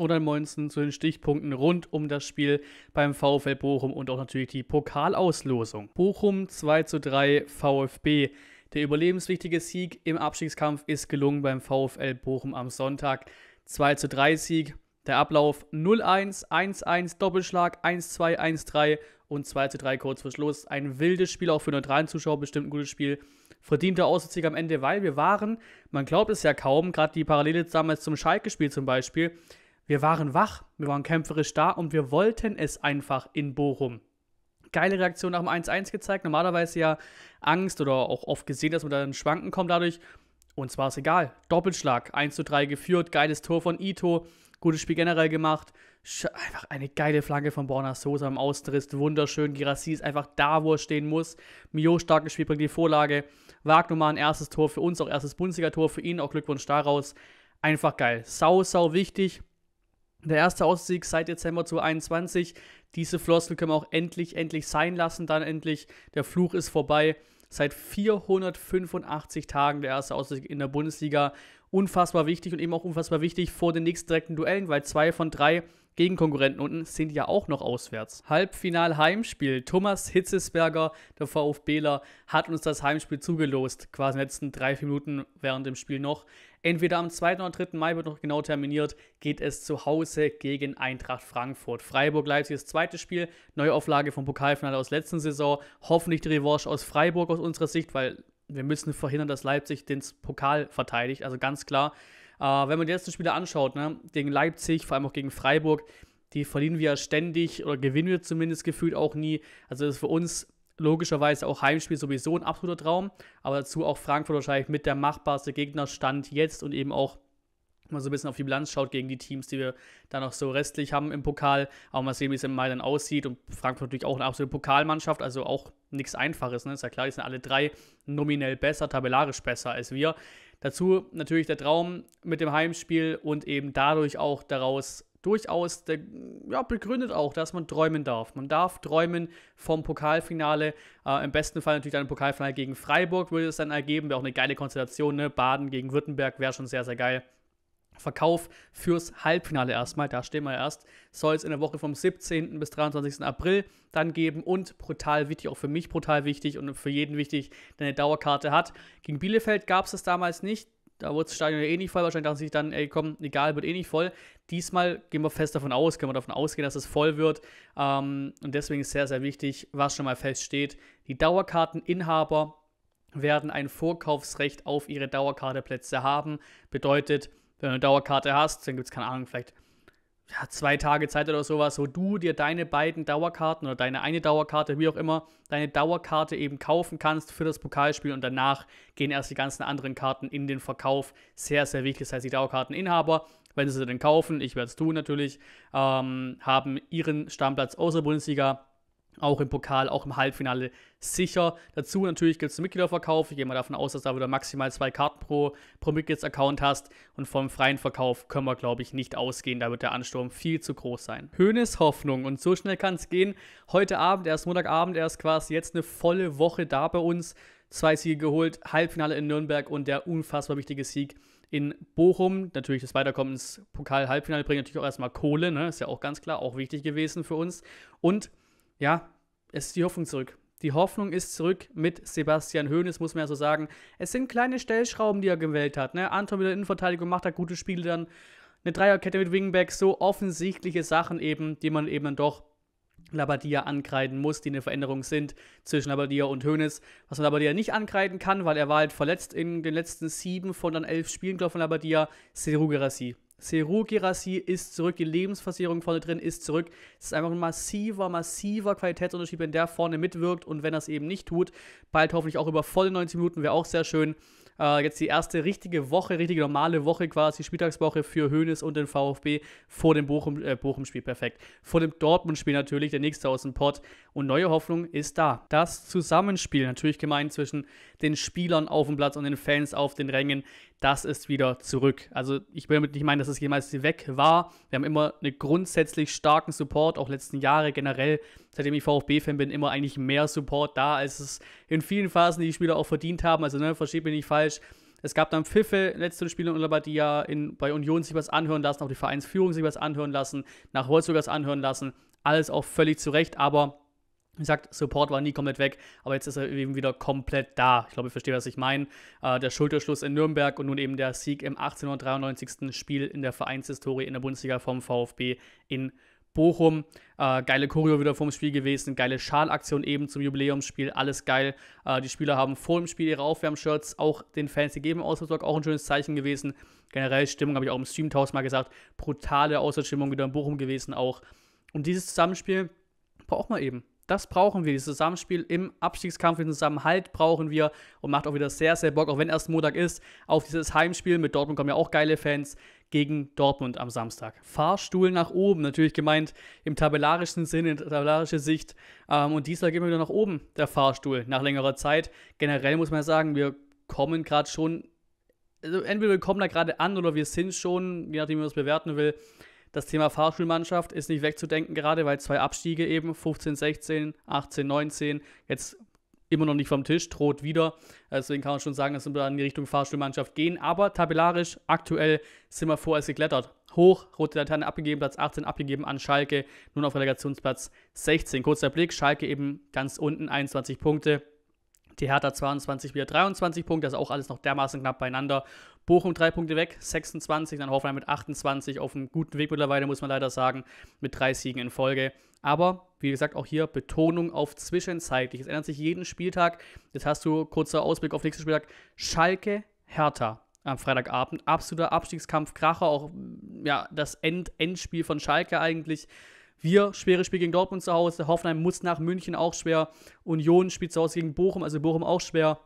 oder 19 zu den Stichpunkten rund um das Spiel beim VfL Bochum und auch natürlich die Pokalauslosung. Bochum 2 zu 3 VfB. Der überlebenswichtige Sieg im Abstiegskampf ist gelungen beim VfL Bochum am Sonntag. 2 zu 3 Sieg. Der Ablauf 0-1, 1-1, Doppelschlag, 1-2, 1-3 und 2 zu 3 kurz vor Schluss. Ein wildes Spiel, auch für neutralen Zuschauer bestimmt ein gutes Spiel. Verdienter Auswärtssieg am Ende, weil wir waren, man glaubt es ja kaum, gerade die Parallele damals zum Schalke-Spiel zum Beispiel, wir waren wach, wir waren kämpferisch da und wir wollten es einfach in Bochum. Geile Reaktion nach dem 1-1 gezeigt. Normalerweise ja Angst oder auch oft gesehen, dass man da in Schwanken kommt dadurch. Uns war es egal. Doppelschlag, 1 3 geführt, geiles Tor von Ito, gutes Spiel generell gemacht. einfach eine geile Flanke von Borna Sosa im Austriss, wunderschön. Girassi ist einfach da, wo er stehen muss. Mio starkes Spiel bringt die Vorlage. Wagner ein erstes Tor für uns, auch erstes Bundesliga-Tor für ihn, auch Glückwunsch daraus. Einfach geil. Sau, sau wichtig. Der erste Aussieg seit Dezember 2021. Diese Floskel können wir auch endlich, endlich sein lassen. Dann endlich, der Fluch ist vorbei. Seit 485 Tagen der erste Aussieg in der Bundesliga unfassbar wichtig und eben auch unfassbar wichtig vor den nächsten direkten Duellen, weil zwei von drei Gegenkonkurrenten unten sind ja auch noch auswärts. Halbfinal Heimspiel. Thomas Hitzesberger, der VfBler, hat uns das Heimspiel zugelost, quasi in den letzten drei, vier Minuten während dem Spiel noch. Entweder am 2. oder 3. Mai wird noch genau terminiert, geht es zu Hause gegen Eintracht Frankfurt. Freiburg-Leipzig ist zweites Spiel, Neuauflage vom Pokalfinale aus letzten Saison. Hoffentlich die Revanche aus Freiburg aus unserer Sicht, weil wir müssen verhindern, dass Leipzig den Pokal verteidigt. Also ganz klar. Äh, wenn man die letzten Spiele anschaut, ne, gegen Leipzig, vor allem auch gegen Freiburg, die verlieren wir ständig oder gewinnen wir zumindest gefühlt auch nie. Also das ist für uns logischerweise auch Heimspiel sowieso ein absoluter Traum, aber dazu auch Frankfurt wahrscheinlich mit der machbarste Gegnerstand jetzt und eben auch mal so ein bisschen auf die Bilanz schaut gegen die Teams, die wir da noch so restlich haben im Pokal, auch mal sehen, wie es im Mai dann aussieht. Und Frankfurt natürlich auch eine absolute Pokalmannschaft, also auch nichts Einfaches. Ne? Ist ja klar, die sind alle drei nominell besser, tabellarisch besser als wir. Dazu natürlich der Traum mit dem Heimspiel und eben dadurch auch daraus durchaus der, ja, begründet auch, dass man träumen darf. Man darf träumen vom Pokalfinale. Äh, Im besten Fall natürlich dann ein Pokalfinale gegen Freiburg würde es dann ergeben. Wäre auch eine geile Konstellation. Ne? Baden gegen Württemberg wäre schon sehr, sehr geil. Verkauf fürs Halbfinale erstmal. Da stehen wir erst. Soll es in der Woche vom 17. bis 23. April dann geben und brutal wichtig, auch für mich brutal wichtig und für jeden wichtig, der eine Dauerkarte hat. Gegen Bielefeld gab es das damals nicht. Da wurde das Stadion eh nicht voll. Wahrscheinlich dachten sich dann, ey, komm, egal, wird eh nicht voll. Diesmal gehen wir fest davon aus, können wir davon ausgehen, dass es voll wird. Ähm, und deswegen ist sehr, sehr wichtig, was schon mal feststeht. Die Dauerkarteninhaber werden ein Vorkaufsrecht auf ihre Dauerkarteplätze haben. Bedeutet, wenn du eine Dauerkarte hast, dann gibt es keine Ahnung, vielleicht ja, zwei Tage Zeit oder sowas, wo du dir deine beiden Dauerkarten oder deine eine Dauerkarte, wie auch immer, deine Dauerkarte eben kaufen kannst für das Pokalspiel und danach gehen erst die ganzen anderen Karten in den Verkauf. Sehr, sehr wichtig. Das heißt, die Dauerkarteninhaber, wenn sie sie denn kaufen, ich werde es tun natürlich, ähm, haben ihren Stammplatz außer Bundesliga auch im Pokal, auch im Halbfinale sicher. Dazu natürlich gibt es einen Mitgliederverkauf. Ich gehe mal davon aus, dass du da wieder maximal zwei Karten pro, pro Mitgliedsaccount hast. Und vom freien Verkauf können wir, glaube ich, nicht ausgehen. Da wird der Ansturm viel zu groß sein. Hönes Hoffnung. Und so schnell kann es gehen. Heute Abend, erst Montagabend, erst quasi jetzt eine volle Woche da bei uns. Zwei Siege geholt, Halbfinale in Nürnberg und der unfassbar wichtige Sieg in Bochum. Natürlich das Weiterkommen ins Pokal-Halbfinale bringt natürlich auch erstmal Kohle, ne? ist ja auch ganz klar, auch wichtig gewesen für uns. Und ja, es ist die Hoffnung zurück. Die Hoffnung ist zurück mit Sebastian Hoeneß, muss man ja so sagen. Es sind kleine Stellschrauben, die er gewählt hat. Ne? Anton mit der Innenverteidigung macht da gute Spiele dann. Eine Dreierkette mit Wingback, so offensichtliche Sachen eben, die man eben dann doch Labadia ankreiden muss, die eine Veränderung sind zwischen Labadia und Hoeneß. Was man Labadia nicht ankreiden kann, weil er war halt verletzt in den letzten sieben von dann elf Spielen, glaube ich, von Labadia, Seru Gerassi. Seru Girassi ist zurück, die Lebensversicherung vorne drin ist zurück. Es ist einfach ein massiver, massiver Qualitätsunterschied, wenn der vorne mitwirkt und wenn das eben nicht tut. Bald hoffentlich auch über volle 90 Minuten, wäre auch sehr schön. Äh, jetzt die erste richtige Woche, richtige normale Woche quasi, Spieltagswoche für Hoeneß und den VfB vor dem Bochum, äh, Bochum-Spiel perfekt. Vor dem Dortmund-Spiel natürlich, der nächste aus dem Pott. Und neue Hoffnung ist da. Das Zusammenspiel, natürlich gemeint zwischen den Spielern auf dem Platz und den Fans auf den Rängen, das ist wieder zurück. Also ich will damit nicht meinen, dass es jemals weg war. Wir haben immer einen grundsätzlich starken Support, auch letzten Jahre generell, seitdem ich VfB-Fan bin, immer eigentlich mehr Support da, als es in vielen Phasen die Spieler auch verdient haben. Also ne, versteht mich nicht falsch. Es gab dann Pfiffe, letzte Spiele die ja in, bei Union sich was anhören lassen, auch die Vereinsführung sich was anhören lassen, nach Wolfsburg was anhören lassen. Alles auch völlig zurecht, aber wie gesagt, Support war nie komplett weg, aber jetzt ist er eben wieder komplett da. Ich glaube, ihr versteht, was ich meine. Äh, der Schulterschluss in Nürnberg und nun eben der Sieg im 1893. Spiel in der Vereinshistorie in der Bundesliga vom VfB in Bochum. Äh, geile Choreo wieder vorm Spiel gewesen, geile Schalaktion eben zum Jubiläumsspiel, alles geil. Äh, die Spieler haben vor dem Spiel ihre Aufwärmshirts auch den Fans gegeben, Auswärtsblock auch ein schönes Zeichen gewesen. Generell Stimmung, habe ich auch im Stream tausendmal gesagt, brutale Auswärtsstimmung wieder in Bochum gewesen auch. Und dieses Zusammenspiel braucht man eben das brauchen wir. Dieses Zusammenspiel im Abstiegskampf, den Zusammenhalt brauchen wir und macht auch wieder sehr, sehr Bock, auch wenn erst Montag ist, auf dieses Heimspiel. Mit Dortmund kommen ja auch geile Fans gegen Dortmund am Samstag. Fahrstuhl nach oben, natürlich gemeint im tabellarischen Sinn, in tabellarischer Sicht. Ähm, und diesmal gehen wir wieder nach oben, der Fahrstuhl, nach längerer Zeit. Generell muss man ja sagen, wir kommen gerade schon, also entweder wir kommen da gerade an oder wir sind schon, je nachdem, wie man es bewerten will, das Thema Fahrschulmannschaft ist nicht wegzudenken, gerade weil zwei Abstiege eben, 15, 16, 18, 19, jetzt immer noch nicht vom Tisch, droht wieder. Deswegen kann man schon sagen, dass wir in die Richtung Fahrschulmannschaft gehen. Aber tabellarisch aktuell sind wir vorerst geklettert. Hoch, rote Laterne abgegeben, Platz 18 abgegeben an Schalke, nun auf Relegationsplatz 16. Kurzer Blick, Schalke eben ganz unten, 21 Punkte. Die Hertha 22, wieder 23 Punkte, das ist auch alles noch dermaßen knapp beieinander. Bochum drei Punkte weg, 26, dann Hoffenheim mit 28, auf einem guten Weg mittlerweile, muss man leider sagen, mit drei Siegen in Folge. Aber, wie gesagt, auch hier Betonung auf zwischenzeitlich. Es ändert sich jeden Spieltag. Jetzt hast du, kurzer Ausblick auf nächsten Spieltag, Schalke, Hertha am Freitagabend. Absoluter Abstiegskampf, Kracher, auch ja, das End Endspiel von Schalke eigentlich. Wir, schwere Spiel gegen Dortmund zu Hause. Hoffenheim muss nach München auch schwer. Union spielt zu Hause gegen Bochum, also Bochum auch schwer.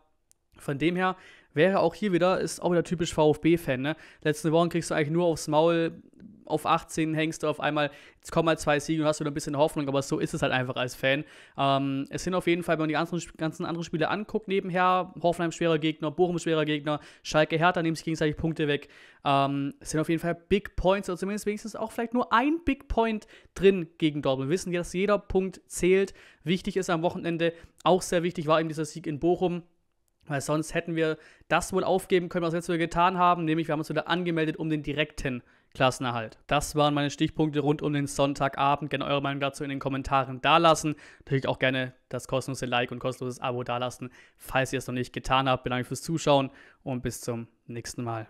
Von dem her Wäre auch hier wieder, ist auch wieder typisch VfB-Fan, ne? Letzte Woche kriegst du eigentlich nur aufs Maul, auf 18 hängst du auf einmal, jetzt kommen mal zwei Siege und hast wieder ein bisschen Hoffnung, aber so ist es halt einfach als Fan. Ähm, es sind auf jeden Fall, wenn man die ganzen, ganzen anderen Spiele anguckt, nebenher, Hoffenheim schwerer Gegner, Bochum schwerer Gegner, Schalke Hertha nehmen sich gegenseitig Punkte weg. Ähm, es sind auf jeden Fall Big Points oder zumindest wenigstens auch vielleicht nur ein Big Point drin gegen Dortmund. Wir wissen, ja, dass jeder Punkt zählt, wichtig ist am Wochenende, auch sehr wichtig war eben dieser Sieg in Bochum weil sonst hätten wir das wohl aufgeben können, was wir jetzt wieder getan haben, nämlich wir haben uns wieder angemeldet um den direkten Klassenerhalt. Das waren meine Stichpunkte rund um den Sonntagabend. Gerne eure Meinung dazu in den Kommentaren dalassen. Natürlich auch gerne das kostenlose Like und kostenloses Abo dalassen, falls ihr es noch nicht getan habt. Bedanke mich fürs Zuschauen und bis zum nächsten Mal.